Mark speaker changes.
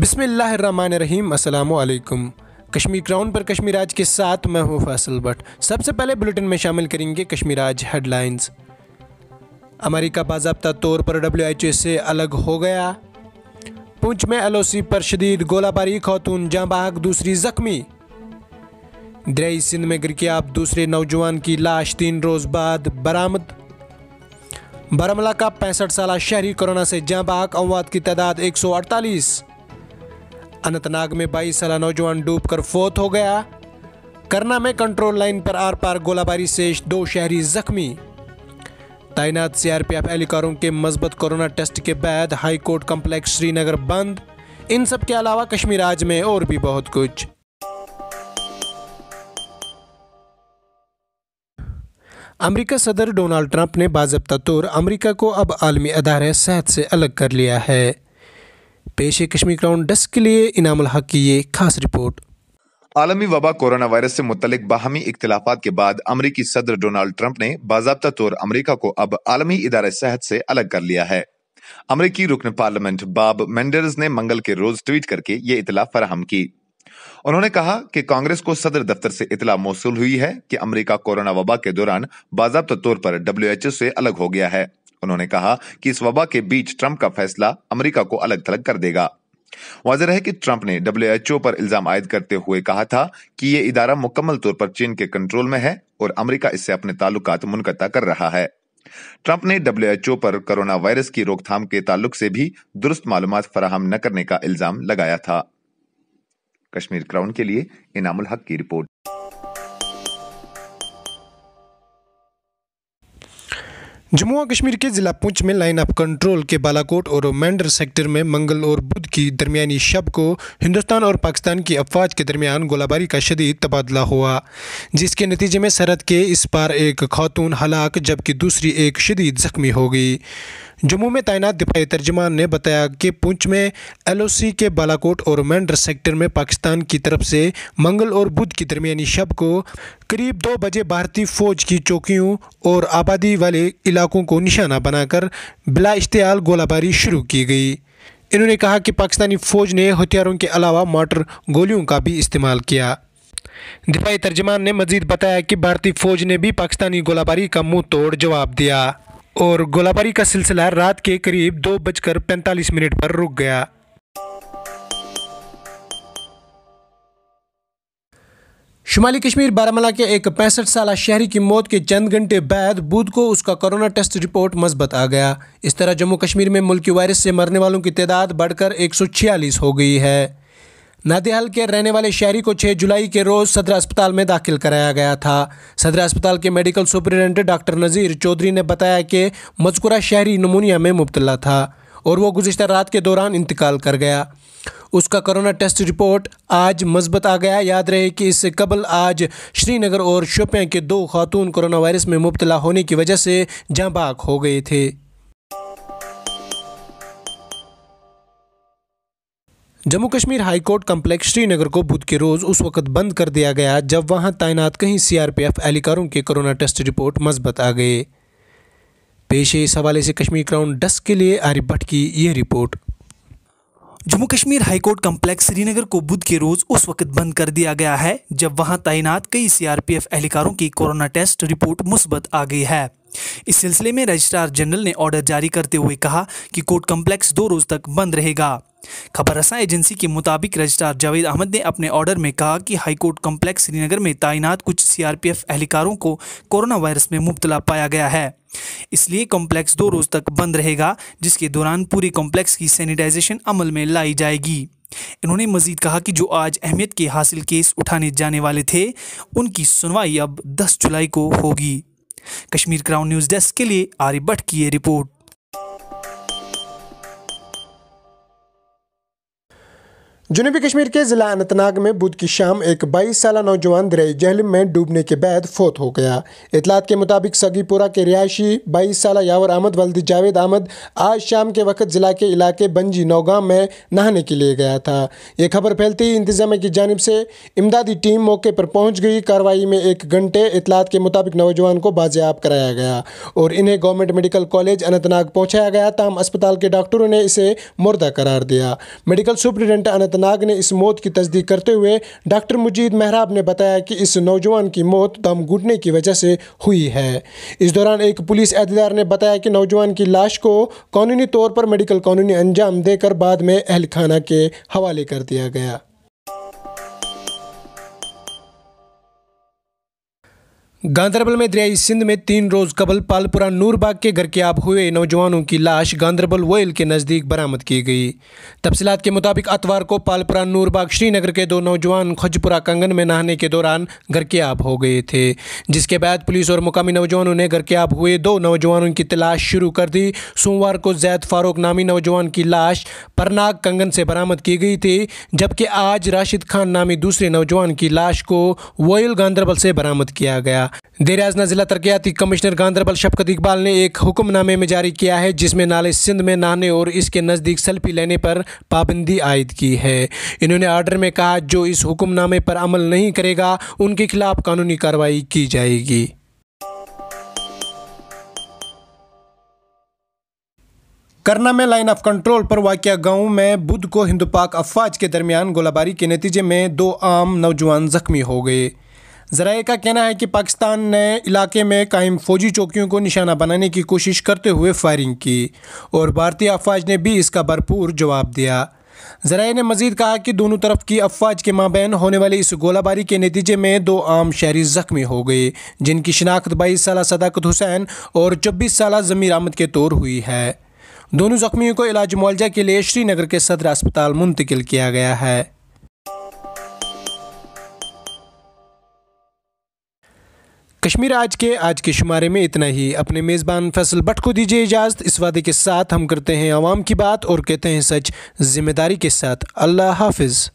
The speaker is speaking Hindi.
Speaker 1: बिसमीम अल्लाम कश्मीर क्राउन पर कश्मीर आज के साथ मैं हूं फैसल भट्ट सबसे पहले बुलेटिन में शामिल करेंगे कश्मीर आज हेडलाइंस अमेरिका बाजाबा तौर पर डब्ल्यू से अलग हो गया पुंछ में एलओसी पर शदीद गोलाबारी खातून जहाँ बाग दूसरी जख्मी दरियाई सिंध में गिरकियाब दूसरे नौजवान की लाश तीन रोज़ बाद बरामद बरमला का पैंसठ साल शहरी कोरोना से जाँबाक अमवाद की तादाद 148 अनंतनाग में 22 साल नौजवान डूबकर फोत हो गया करना में कंट्रोल लाइन पर आर पार गोलाबारी से दो शहरी जख्मी तैनात सीआरपीएफ एहलकारों के मजबत कोरोना टेस्ट के बाद हाईकोर्ट कम्प्लेक्स श्रीनगर बंद इन सब के अलावा कश्मीर आज में और भी बहुत कुछ अमेरिका सदर डोनाल्ड ट्रंप ने बाजबता तौर अमेरिका को अब आलमी अदारे सेहत से अलग कर लिया है पेशे कश्मीर क्राउन डेस्क के लिए इनामुल हक की ये खास रिपोर्ट
Speaker 2: आलमी वबा कोरोना वायरस से मुतलिक बाहमी इख्तलाफा के बाद अमरीकी सदर डोनाल्ड ट्रंप ने बाबा तौर अमरीका को अब आलमी इदारे सेहत से अलग कर लिया है अमरीकी रुकन पार्लियामेंट बाब मेंडर्स ने मंगल के रोज ट्वीट करके ये इतला फराहम की उन्होंने कहा कि कांग्रेस को सदर दफ्तर से इतला मौसू हुई है कि अमरीका कोरोना वबा के दौरान बाजाबा तौर पर डब्ल्यू से अलग हो गया है उन्होंने कहा कि इस वबा के बीच ट्रंप का फैसला अमरीका को अलग थलग कर देगा वाजह है कि ट्रंप ने ओ पर इल्जाम आयद करते हुए कहा था कि यह इदारा मुकम्मल तौर पर चीन के कंट्रोल में है और अमरीका इससे अपने ताल्लुक मुनकता कर रहा है ट्रंप ने डब्ल्यू ओ पर कोरोना वायरस की रोकथाम के ताल्लुक से भी दुरुस्त मालूम फराहम न करने का इल्जाम लगाया था कश्मीर क्राउन के लिए इनामुल हक की रिपोर्ट
Speaker 1: जम्मू और कश्मीर के ज़िला पुंछ में लाइन ऑफ कंट्रोल के बालाकोट और मैंडर सेक्टर में मंगल और बुध की दरमियानी शब को हिंदुस्तान और पाकिस्तान की अफवाज के दरमियान गोलाबारी का शदीद तबादला हुआ जिसके नतीजे में सरहद के इस पार एक खातून हलाक जबकि दूसरी एक शदीद जख्मी हो गई जम्मू में तैनात दिफाई तर्जमान ने बताया कि पुंछ में एलओसी के बालाकोट और मैंडर सेक्टर में पाकिस्तान की तरफ से मंगल और बुध की दरमियानी शब को करीब दो बजे भारतीय फौज की चौकियों और आबादी वाले इलाकों को निशाना बनाकर बिला इश्तियाल गोलाबारी शुरू की गई इन्होंने कहा कि पाकिस्तानी फौज ने हथियारों के अलावा मोटर गोलियों का भी इस्तेमाल किया दिफाई तर्जमान ने मजीद बताया कि भारतीय फौज ने भी पाकिस्तानी गोलाबारी का मुंह तोड़ जवाब दिया और गोलाबारी का सिलसिला रात के करीब दो बजकर पैंतालीस मिनट पर रुक गया शुमाली कश्मीर बारामला के एक पैंसठ साल शहरी की मौत के चंद घंटे बाद बुध को उसका कोरोना टेस्ट रिपोर्ट मजबत आ गया इस तरह जम्मू कश्मीर में मुल्की वायरस से मरने वालों की तादाद बढ़कर एक हो गई है नदियाल के रहने वाले शहरी को 6 जुलाई के रोज़ सदर अस्पताल में दाखिल कराया गया था सदर अस्पताल के medical superintendent doctor Nazir Chaudhary ने बताया कि मजकुरा शहरी नमूनिया में मुबतला था और वो गुजशत रात के दौरान इंतकाल कर गया उसका कोरोना टेस्ट रिपोर्ट आज मस्बत आ गया याद रहे कि इससे कबल आज श्रीनगर और शोपियाँ के दो खातून कोरोना वायरस में मुबतला होने की वजह से जाँबाक हो गए थे जम्मू कश्मीर हाईकोर्ट कम्प्लेक्स श्रीनगर को बुध के रोज़ उस वक्त बंद कर दिया गया जब वहां तैनात कहीं सीआरपीएफ एहलकारों के कोरोना टेस्ट रिपोर्ट मस्बत आ गए पेश इस हवाले से कश्मीर क्राउन डस्क के लिए आर्य भट्ट की यह report
Speaker 3: Jammu Kashmir high court complex Srinagar को बुध के रोज उस वक्त बंद कर दिया गया है जब वहां तैनात कई सीआरपीएफ एहलकारों की कोरोना टेस्ट रिपोर्ट मुस्बत आ गई है इस सिलसिले में रजिस्ट्रार जनरल ने ऑर्डर जारी करते हुए कहा कि कोर्ट कम्प्लेक्स दो रोज तक बंद रहेगा खबर रसा एजेंसी के मुताबिक रजिस्ट्रार जावेद अहमद ने अपने ऑर्डर में कहा कि हाईकोर्ट कॉम्प्लेक्स श्रीनगर में तैनात कुछ सीआरपीएफ एहलकारों को कोरोना वायरस में मुबतला पाया गया है इसलिए कॉम्प्लेक्स दो रोज़ तक बंद रहेगा जिसके दौरान पूरे कॉम्प्लेक्स की सैनिटाइजेशन अमल में लाई जाएगी इन्होंने मजीद कहा कि जो आज अहमियत के हासिल केस उठाने जाने वाले थे उनकी सुनवाई अब 10 जुलाई को होगी कश्मीर क्राउन न्यूज़ डेस्क के लिए आर्य भट्ट की ये रिपोर्ट जुनूबी कश्मीर
Speaker 1: के ज़िला अनंतनाग में बुध की शाम एक 22 साल नौजवान दरियाई जहलम में डूबने के बाद फोत हो गया इतलात के मुताबिक सगीपुरा के रिहायशी बाईस साल यावर अहमद वल्दी जावेद अहमद आज शाम के वक्त ज़िला के इलाके बंजी नौगाम में नहाने के लिए गया था ये खबर फैलती ही इंतजाम की जानब से इमदादी टीम मौके पर पहुँच गई कार्रवाई में एक घंटे इतलात के मुताबिक नौजवान को बाजियाब कराया गया और इन्हें गवर्नमेंट मेडिकल कॉलेज अनंतनाग पहुँचाया गया तमाम अस्पताल के डॉक्टरों ने इसे मुर्दा करार दिया मेडिकल सुप्रिटेंडेंट अनंत नाग ने इस मौत की तस्दीक करते हुए डॉक्टर मुजीद मेहराब ने बताया कि इस नौजवान की मौत दम घुटने की वजह से हुई है इस दौरान एक पुलिस अहदेदार ने बताया कि नौजवान की लाश को कानूनी तौर पर मेडिकल कानूनी अंजाम देकर बाद में अहल खाना के हवाले कर दिया गया गांधरबल में दरियाई सिंध में तीन रोज कबल पालपुरा नूरबाग के घर के आप हुए नौजवानों की लाश गांधरबल वोयल के नज़दीक बरामद की गई तफसीत के मुताबिक अतवार को पालपुरा नूरबाग श्रीनगर के दो नौजवान खजपुरा कंगन में नहाने के दौरान घर के आप हो गए थे जिसके बाद पुलिस और मुकामी नौजवानों ने घर के आप हुए दो नौजवानों की तलाश शुरू कर दी सोमवार को जैद फारूक नामी नौजवान की लाश परनाग कंगन से बरामद की गई थी जबकि आज राशिद खान नामी दूसरे नौजवान की लाश को वोयल गांधरबल से बरामद किया गया गया देराजना जिला तरक्याती कमिश्नर गांधरबल शफकत इकबाल ने एक हुक्मनामे में जारी किया है जिसमें नाले सिंध में नहाने और इसके नज़दीक सेल्फी लेने पर पाबंदी आयद की है इन्होंने आर्डर में कहा जो इस हुक्मनामे पर अमल नहीं करेगा उनके खिलाफ कानूनी कार्रवाई की जाएगी करना में लाइन ऑफ कंट्रोल पर वाक़ गांव में बुध को हिंदू पाक अफवाज के दरमियान गोलाबारी के नतीजे में दो आम नौजवान जख्मी हो गए जराए का कहना है कि पाकिस्तान ने इलाके में कायम फौजी चौकियों को निशाना बनाने की कोशिश करते हुए फायरिंग की और भारतीय अफवाज ने भी इसका भरपूर जवाब दिया जराए ने मजीद कहा कि दोनों तरफ की अफवाज के माबेन होने वाली इस गोलाबारी के नतीजे में दो आम शहरी जख्मी हो गए जिनकी शिनाख्त बाईस साल सदाकत हुसैन और चौबीस साल जमीर आमद के तौर हुई है दोनों जख्मियों को इलाज मुआवजा के लिए श्रीनगर के सदर अस्पताल मुंतकिल किया गया है कश्मीर आज के आज के शुमारे में इतना ही अपने मेज़बान फैसल भट्ट को दीजिए इजाज़त इस वादे के साथ हम करते हैं आवाम की बात और कहते हैं सच जिम्मेदारी के साथ अल्लाह हाफिज़